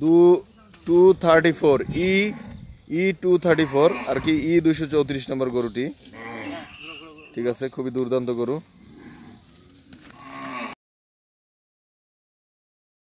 দু two thirty four ই ই টু থার্টি ফোর আর কি ই দুশো চৌত্রিশ নম্বর গরুটি ঠিক আছে খুবই দুর্দান্ত গরু